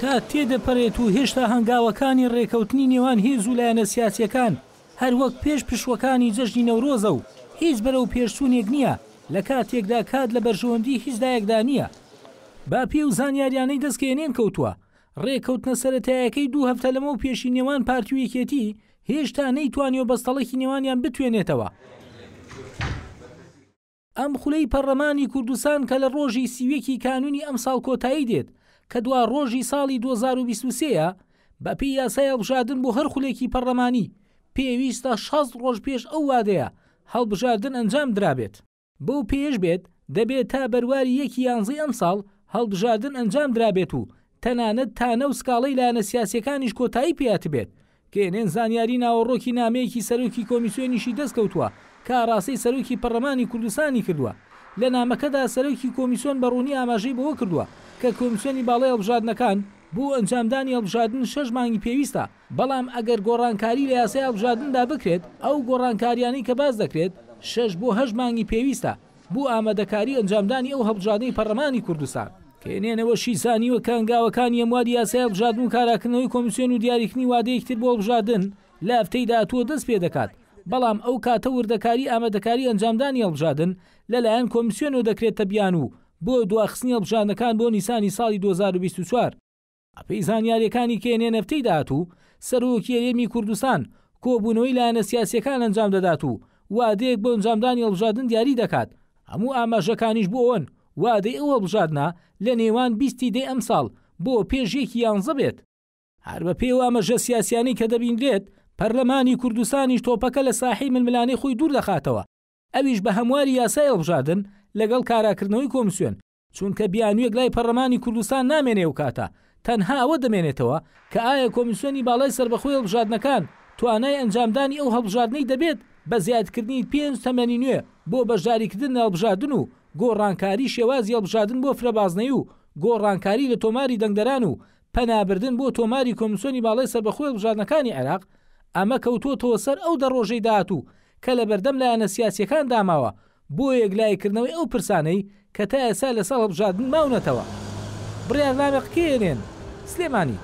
کات تێدەپەڕێت و هێشتا هەنگاوەکانی ڕێکەوتنی نێوان هێز و لایەنە سیاسەکان هەر وەک پێش پشوەکانی جەژنی نەورۆزە و هیچ بەرەو پێشچوونێک نییە لە کاتێکدا کات لە بەرژەوەندی هیچدایەکدا نییە با پێ و زانیاریانەی دەستکەێنێن کەوتووە ڕێکەوتنە سەتایەکەی دوو هەفتە لەمە و پێشی نێوان پارتویەکێتی هێشتا نەیتوانیەوە بەستەڵێکی نێوانیان بتوێنێتەوە. ئەم خولەی پەرلەمانی کوردستان کە لە ڕۆژی سیوێکی کانونی ئەمساڵ کۆتایی دێت کە دوا ڕۆژی ساڵی 2023ە بەپی یاسای هەڵبژادن بۆ هەر خولێکی پەرلەمانی پێویستە 16 ڕۆژ پێش ئەو وادەیە هەڵبژادن ئەنجام درابێت بەو پێش بێت دەبێت تا بەرواری یەکی یانزی ئەم ساڵ هەڵبژادن ئەنجام درابێت و تەنانەت تانە و سکاڵی لایەنە سیاسەکانیش کۆتایی پێات بێت کێنێن زانیاری ناوەڕۆکی نامەیەکی سەرۆکی کۆمیسیۆنیشی دەستکەوتووە کە ڕاستەی سەرۆکی پەرلەمانی کوردستانی کردووە لە نامەکەدا سەرۆکی کۆمیسیۆن بەڕوونی ئاماژەی بەوە کردووە کە کۆمیسیۆنی باڵی هەڵبژاردنەکان بۆ ئەنجامدانی هەڵبژاردن شەش مانگی پێویستە بەڵام ئەگەر گۆڕانکاری لە یاسای هەڵبژاردندا بکرێت ئەو گۆڕانکاریانی کە باز دەکرێت شەش بۆ هەش مانگی پێویستە بۆ ئامادەکاری ئەنجامدانی ئەو هەڵبژاردنەی پەرلەمانی کوردستان کێنێنەوە شیسانی و کەنگاوەکانی ئەموادی یاسای هەڵبژاردن و کاراکردنەوەی کۆمیسیۆن و دیاریکردنی وادەیەکتر بۆ هەڵبژاردن لە هەفتەیدا تۆ دەست پێ دەکات بەڵام ئەو کاتە وردەکاری ئامادەکاری ئەنجامدانی هەڵبژادن لەلایەن کۆمیسیۆن و دەکرێتە بیان و بۆ دواخستنی هەڵبژانەکان بۆ نیسانی ساڵی 2024 ئەپی زانیاریەکانی کێنێ نەفتەی دات و سەرۆکیێمی کوردستان کۆبوونەوەی لایەنە سیاسەکان ئەنجام دەدات و وادەیەک بۆ ئەنجامدانی هەڵبژادن دیاری دەکات هەموو ئاماژەکانیش بۆ ئەوەن وادەی ئەو هەڵبژادنا لە نێوان بیستی دێ ئەم ساڵ بۆ پێشێکی یان زەبێت هەر بە پێی ئامەژە سیاسیانی کە دەبینرێت پەرلەمانی کوردستانیش تۆپەکە لە ساحی ململانەی خۆی دوور دەخاتەوە ئەویش بە هەمواری یاسای هەڵبژاردن لەگەڵ کاراکردنەوەی کۆمسیۆن چونکە بیانویەک لای پەرلەمانی کوردستان نامێنێ و کاتە تەنها ئەوە دەمێنێتەوە کە ئایا کۆمیسیۆنی باڵای سربەخۆی هەڵبژاردنەکان توانای ئەنجامدانی ئەو هەڵبژاردنەی دەبێت بە زیادکردنی پێنج تەمەنی نوێ بۆ بەشداریکردن هەڵبژادن و گۆڕانکاری شێوازی هەڵبژادن بۆ فرەبازنەی و گۆڕانکاری لە تۆماری دەنگدەران و پەنابردن بۆ تۆماری کۆمیسیۆنی باڵای سربەخۆی هەڵبژاردنەکانی عێراق ئەمە کەوتۆتەوە سەر ئەو دەڕۆژەی داهاتوو کە لە بەردەم لایەنە سیاسەکان داماوە بۆ یەکلایکردنەوەی ئەو پرسانەی کە تا ئێسا لە ساڵ بژادن ماونەتەوە بڕیان نامێ قکێنێن سلێمانی